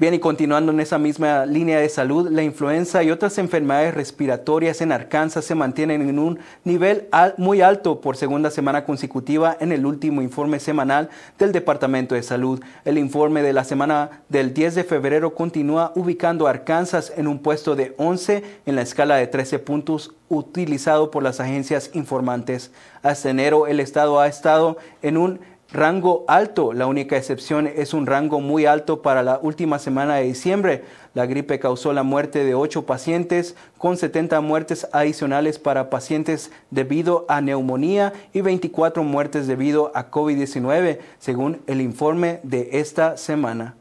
Bien, y continuando en esa misma línea de salud, la influenza y otras enfermedades respiratorias en Arkansas se mantienen en un nivel muy alto por segunda semana consecutiva en el último informe semanal del Departamento de Salud. El informe de la semana del 10 de febrero continúa ubicando a Arkansas en un puesto de 11 en la escala de 13 puntos utilizado por las agencias informantes. Hasta enero, el estado ha estado en un rango alto. La única excepción es un rango muy alto para la última semana de diciembre. La gripe causó la muerte de ocho pacientes, con 70 muertes adicionales para pacientes debido a neumonía y 24 muertes debido a COVID-19, según el informe de esta semana.